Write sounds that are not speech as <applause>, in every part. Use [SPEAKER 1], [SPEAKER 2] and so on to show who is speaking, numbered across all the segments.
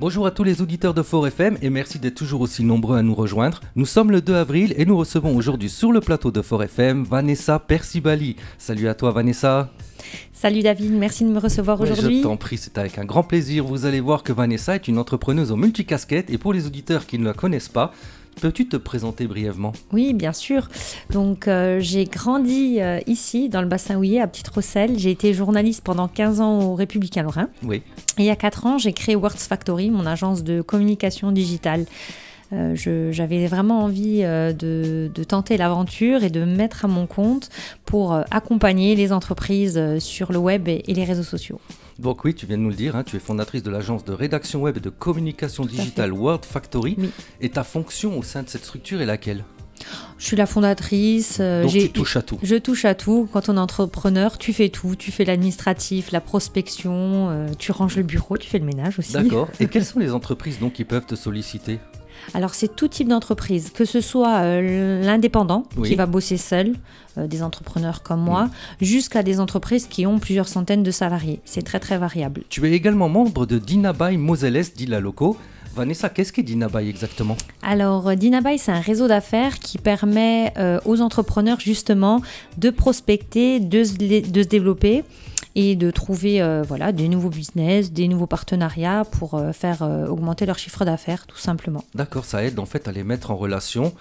[SPEAKER 1] Bonjour à tous les auditeurs de Fort FM et merci d'être toujours aussi nombreux à nous rejoindre. Nous sommes le 2 avril et nous recevons aujourd'hui sur le plateau de Fort FM Vanessa Persibali. Salut à toi Vanessa.
[SPEAKER 2] Salut David, merci de me recevoir aujourd'hui. Je t'en
[SPEAKER 1] prie, c'est avec un grand plaisir. Vous allez voir que Vanessa est une entrepreneuse en multicasquette et pour les auditeurs qui ne la connaissent pas, Peux-tu te présenter brièvement
[SPEAKER 2] Oui, bien sûr. Donc, euh, j'ai grandi euh, ici, dans le bassin ouillet, à Petite-Rosselle. J'ai été journaliste pendant 15 ans au Républicain Lorrain. Oui. Et il y a 4 ans, j'ai créé Words Factory, mon agence de communication digitale. Euh, j'avais vraiment envie euh, de, tenter l'aventure et de me mettre à mon compte pour euh, accompagner les entreprises sur le web et, les réseaux sociaux.
[SPEAKER 1] Donc oui, tu viens de nous le dire, hein, tu es fondatrice de l'agence de rédaction web et de communication digitale World Factory. Et ta fonction au sein de cette structure est laquelle
[SPEAKER 2] je suis la fondatrice. Donc tu touches à tout. Je touche à tout. Quand on est entrepreneur, tu fais tout. Tu fais l'administratif, la prospection, tu ranges le bureau, tu fais le ménage aussi. D'accord. Et <laughs>
[SPEAKER 1] quelles sont les entreprises donc qui peuvent te solliciter
[SPEAKER 2] alors c'est tout type d'entreprise, que ce soit euh, l'indépendant qui va bosser seul, euh, des entrepreneurs comme moi, jusqu'à des entreprises qui ont plusieurs centaines de salariés. C'est très très variable.
[SPEAKER 1] Tu es également membre de Dinabay Moselles Dila Loco. Vanessa, qu'est-ce que Dinabay exactement
[SPEAKER 2] Alors, euh, Dinabay, c'est un réseau d'affaires qui permet aux entrepreneurs justement de prospecter, de se développer et de trouver euh, voilà, des nouveaux business, des nouveaux partenariats pour euh, faire euh, augmenter leur chiffre d'affaires, tout simplement.
[SPEAKER 1] D'accord, ça aide en fait à les mettre en relation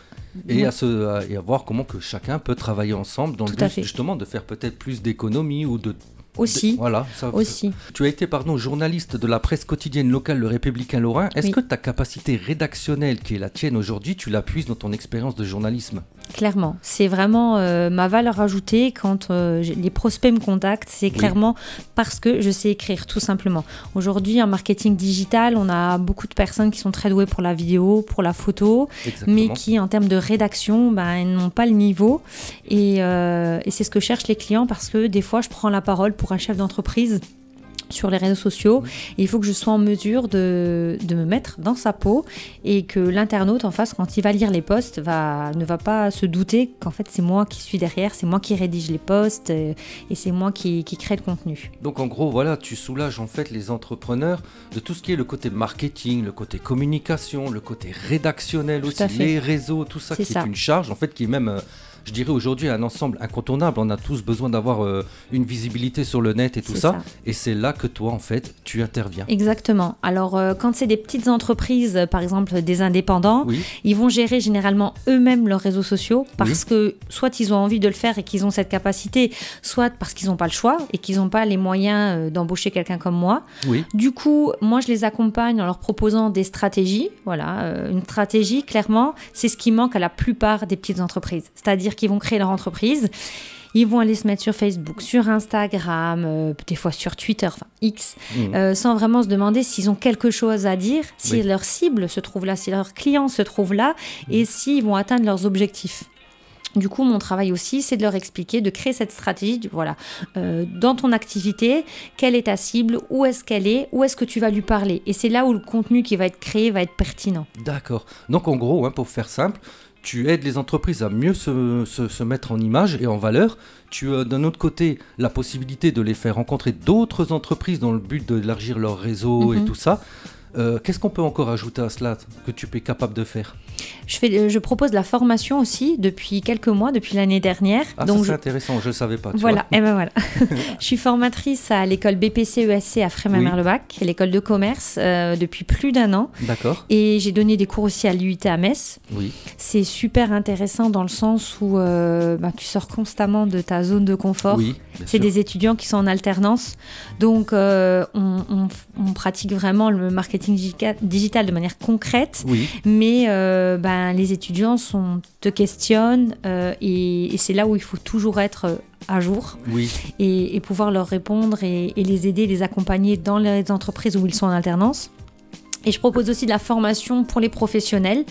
[SPEAKER 1] et, mm-hmm. à, se, et à voir comment que chacun peut travailler ensemble dans le but justement de faire peut-être plus d'économies ou de aussi. Voilà, ça, aussi. Tu as été pardon, journaliste de la presse quotidienne locale Le Républicain Lorrain. Est-ce que ta capacité rédactionnelle qui est la tienne aujourd'hui, tu l'appuies dans ton expérience de journalisme
[SPEAKER 2] Clairement, c'est vraiment euh, ma valeur ajoutée quand euh, les prospects me contactent, c'est clairement parce que je sais écrire tout simplement. Aujourd'hui, en marketing digital, on a beaucoup de personnes qui sont très douées pour la vidéo, pour la photo, mais qui en termes de rédaction, ben, n'ont pas le niveau. Et, euh, et c'est ce que cherchent les clients parce que des fois, je prends la parole pour pour un chef d'entreprise sur les réseaux sociaux. il faut que je sois en mesure de, me mettre dans sa peau et que l'internaute en face, quand il va lire les postes, va, ne va pas se douter qu'en fait c'est moi qui suis derrière, c'est moi qui rédige les postes euh, et c'est moi qui, crée le contenu.
[SPEAKER 1] Donc en gros, voilà, tu soulages en fait les entrepreneurs de tout ce qui est le côté marketing, le côté communication, le côté rédactionnel aussi, les réseaux, tout ça qui est une charge en fait qui est même euh, je dirais aujourd'hui, un ensemble incontournable. On a tous besoin d'avoir euh, une visibilité sur le net et tout ça. Et c'est là que toi, en fait, tu interviens.
[SPEAKER 2] Exactement. Alors, euh, quand c'est des petites entreprises, euh, par exemple des indépendants, ils vont gérer généralement eux-mêmes leurs réseaux sociaux parce que soit ils ont envie de le faire et qu'ils ont cette capacité, soit parce qu'ils n'ont pas le choix et qu'ils n'ont pas les moyens d'embaucher quelqu'un comme moi. Du coup, moi, je les accompagne en leur proposant des stratégies. Voilà, une stratégie, clairement, c'est ce qui manque à la plupart des petites entreprises. C'est-à-dire qui vont créer leur entreprise. Ils vont aller se mettre sur Facebook, sur Instagram, euh, des fois sur Twitter, enfin X, mhm. euh, sans vraiment se demander s'ils ont quelque chose à dire, si leur cible se trouve là, si leur client se trouve là, et mhm. s'ils vont atteindre leurs objectifs. Du coup, mon travail aussi, c'est de leur expliquer, de créer cette stratégie. voilà, euh, dans ton activité, quelle est ta cible, où est-ce qu'elle est, où est-ce que tu vas lui parler. Et c'est là où le contenu qui va être créé va être pertinent.
[SPEAKER 1] D'accord. Donc, en gros, hein, pour faire simple, tu aides les entreprises à mieux se, mettre en image et en valeur. Tu as euh, d'un autre côté la possibilité de les faire rencontrer d'autres entreprises dans le but d'élargir leur réseau et mhm. tout ça. Euh, qu'est-ce qu'on peut encore ajouter à cela que tu es capable de faire
[SPEAKER 2] je, fais, euh, je propose la formation aussi depuis quelques mois, depuis l'année dernière. Ah, donc c'est
[SPEAKER 1] intéressant, je ne savais pas. Voilà, et eh
[SPEAKER 2] ben voilà. <laughs> <laughs> je suis formatrice à l'école BPC-ESC e à Frémin-Merlebac, l'école de commerce, euh, depuis plus d'un an. D'accord. Et j'ai donné des cours aussi à l'UIT à Metz. Oui. C'est super intéressant dans le sens où euh, bah, tu sors constamment de ta zone de confort. Oui, c'est des étudiants qui sont en alternance. Donc, on, on, pratique vraiment le marketing digital de manière concrète. Oui. Mais euh, ben, les étudiants te questionnent euh, et, c'est là où il faut toujours être euh, à jour et, pouvoir leur répondre et, les aider, les accompagner dans les entreprises où ils sont en alternance. Et je propose aussi de la formation pour les professionnels.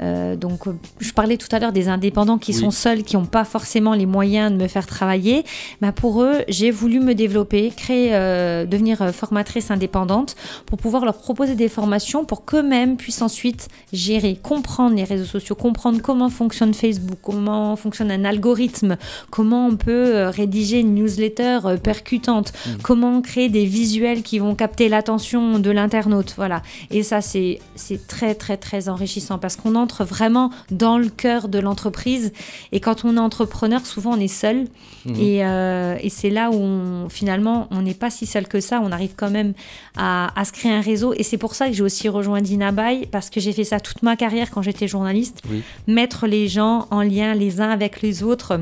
[SPEAKER 2] Euh, donc, euh, je parlais tout à l'heure des indépendants qui sont seuls, qui n'ont pas forcément les moyens de me faire travailler. Bah, pour eux, j'ai voulu me développer, créer, euh, devenir formatrice indépendante pour pouvoir leur proposer des formations pour qu'eux-mêmes puissent ensuite gérer, comprendre les réseaux sociaux, comprendre comment fonctionne Facebook, comment fonctionne un algorithme, comment on peut rédiger une newsletter percutante, comment créer des visuels qui vont capter l'attention de l'internaute. Voilà. Et ça, c'est très, très, très enrichissant parce qu'on entre vraiment dans le cœur de l'entreprise. Et quand on est entrepreneur, souvent, on est seul. Mhm. Euh, et, c'est là où, finalement, on n'est pas si seul que ça. On arrive quand même à, se créer un réseau. Et c'est pour ça que j'ai aussi rejoint Dinabai parce que j'ai fait ça toute ma carrière quand j'étais journaliste. Mettre les gens en lien les uns avec les autres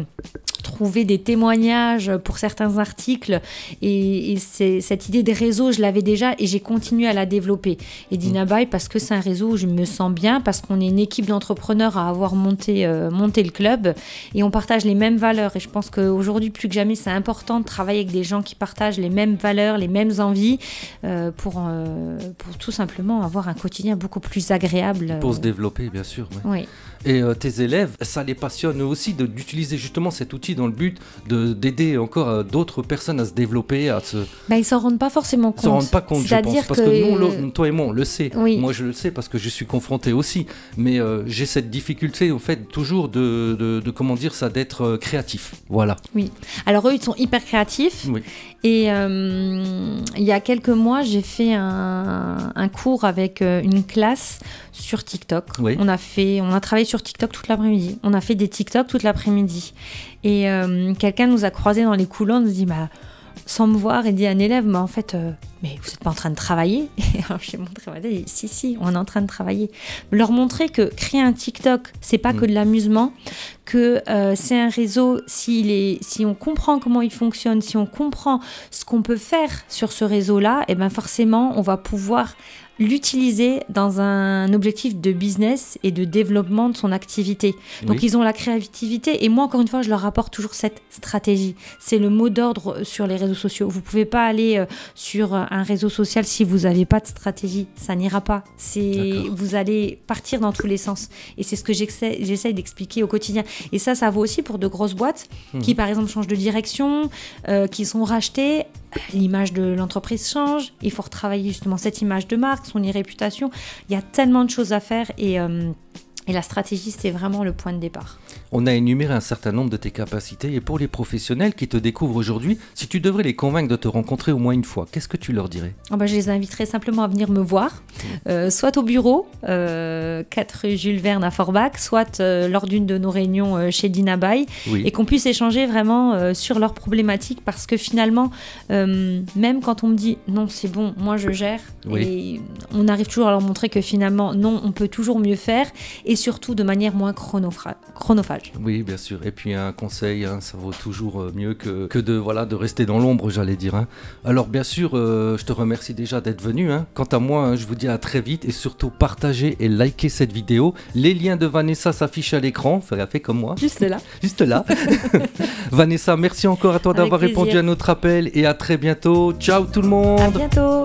[SPEAKER 2] trouver des témoignages pour certains articles. Et, cette idée de réseau, je l'avais déjà et j'ai continué à la développer. Et mm. Dinabai, parce que c'est un réseau où je me sens bien, parce qu'on est une équipe d'entrepreneurs à avoir euh, monté, le club et on partage les mêmes valeurs. Et je pense qu'aujourd'hui, plus que jamais, c'est important de travailler avec des gens qui partagent les mêmes valeurs, les mêmes envies euh, pour, euh, pour tout simplement avoir un quotidien beaucoup plus agréable. Pour se
[SPEAKER 1] développer, bien sûr. Oui. Et tes élèves, ça les passionne aussi d'utiliser justement cet outil dans le but d'aider encore euh, d'autres personnes à se développer, à se.
[SPEAKER 2] Ben, ils s'en rendent pas forcément compte. Ils s'en rendent pas compte, je pense. parce que,
[SPEAKER 1] nous, toi et moi, on le sait. Moi, je le sais parce que je suis confronté aussi. Mais euh, j'ai cette difficulté, en fait, toujours de, de, comment dire ça, d'être euh, créatif. Voilà.
[SPEAKER 2] Oui. Alors eux, ils sont hyper créatifs. Oui. Et il y a quelques mois, j'ai fait un, un cours avec une classe sur TikTok. On a fait, on a travaillé sur TikTok toute l'après-midi. On a fait des TikTok toute l'après-midi. Et euh, quelqu'un nous a croisés dans les coulants, nous dit bah, sans me voir et dit à un élève, mais en fait, euh, mais vous n'êtes pas en train de travailler <laughs> alors je lui ai montré, dit, si, si, on est en train de travailler. Leur montrer que créer un TikTok, c'est pas mm. que de l'amusement, que euh, c'est un réseau, si on comprend comment il fonctionne, si on comprend ce qu'on peut faire sur ce réseau-là, et eh ben forcément, on va pouvoir l'utiliser dans un objectif de business et de développement de son activité. Donc ils ont la créativité et moi encore une fois je leur apporte toujours cette stratégie. C'est le mot d'ordre euh, sur les réseaux sociaux. Vous pouvez pas aller euh, sur euh, un réseau social si vous n'avez pas de stratégie, ça n'ira pas. C'est vous allez partir dans tous les sens et c'est ce que j'essaye d'expliquer au quotidien. Et ça ça vaut aussi pour de grosses boîtes mmh. qui par exemple changent de direction, qui sont rachetées, l'image de l'entreprise change, il faut retravailler justement cette image de marque son irréputation. réputation Il y a tellement de choses à faire et, euh, et la stratégie, c'est vraiment le point de départ
[SPEAKER 1] on a énuméré un certain nombre de tes capacités. Et pour les professionnels qui te découvrent aujourd'hui, si tu devrais les convaincre de te rencontrer au moins une fois, qu'est-ce que tu leur dirais
[SPEAKER 2] ah bah, Je les inviterais simplement à venir me voir, euh, soit au bureau, 4 euh, rue Jules Verne à Forbach, soit euh, lors d'une de nos réunions chez Dina et qu'on puisse échanger vraiment sur leurs problématiques, parce que finalement, même quand on me dit non, c'est bon, moi je gère, on arrive toujours à leur montrer que finalement, non, on peut toujours mieux faire, et surtout de manière moins chronophage.
[SPEAKER 1] Oui, bien sûr. Et puis un conseil, hein, ça vaut toujours euh, mieux que, que de, voilà, de rester dans l'ombre, j'allais dire. Hein. Alors bien sûr, euh, je te remercie déjà d'être venu. Hein. Quant à moi, je vous dis à très vite et surtout partagez et likez cette vidéo. Les liens de Vanessa s'affichent à l'écran. fait comme moi. Juste là. <laughs> Juste là. <laughs> Vanessa, merci encore à toi d'avoir répondu à notre appel et à très bientôt. Ciao tout le monde. À bientôt.